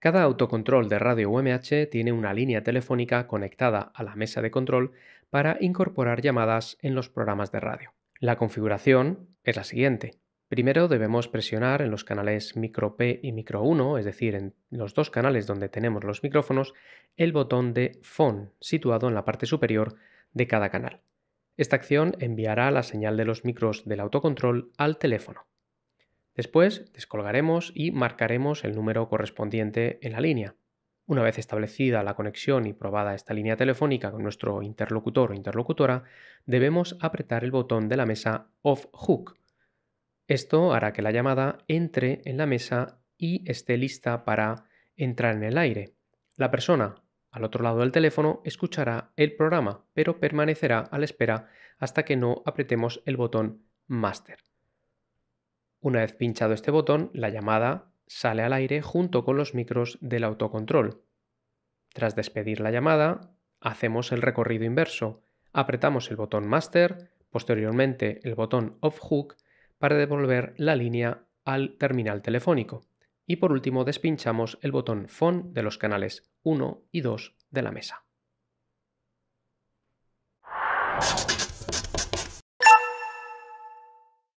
Cada autocontrol de radio UMH tiene una línea telefónica conectada a la mesa de control para incorporar llamadas en los programas de radio. La configuración es la siguiente. Primero debemos presionar en los canales micro P y micro 1, es decir, en los dos canales donde tenemos los micrófonos, el botón de Phone, situado en la parte superior de cada canal. Esta acción enviará la señal de los micros del autocontrol al teléfono. Después descolgaremos y marcaremos el número correspondiente en la línea. Una vez establecida la conexión y probada esta línea telefónica con nuestro interlocutor o interlocutora, debemos apretar el botón de la mesa Off Hook esto hará que la llamada entre en la mesa y esté lista para entrar en el aire. La persona al otro lado del teléfono escuchará el programa, pero permanecerá a la espera hasta que no apretemos el botón Master. Una vez pinchado este botón, la llamada sale al aire junto con los micros del autocontrol. Tras despedir la llamada, hacemos el recorrido inverso. Apretamos el botón Master, posteriormente el botón Off Hook para devolver la línea al terminal telefónico. Y por último despinchamos el botón FON de los canales 1 y 2 de la mesa.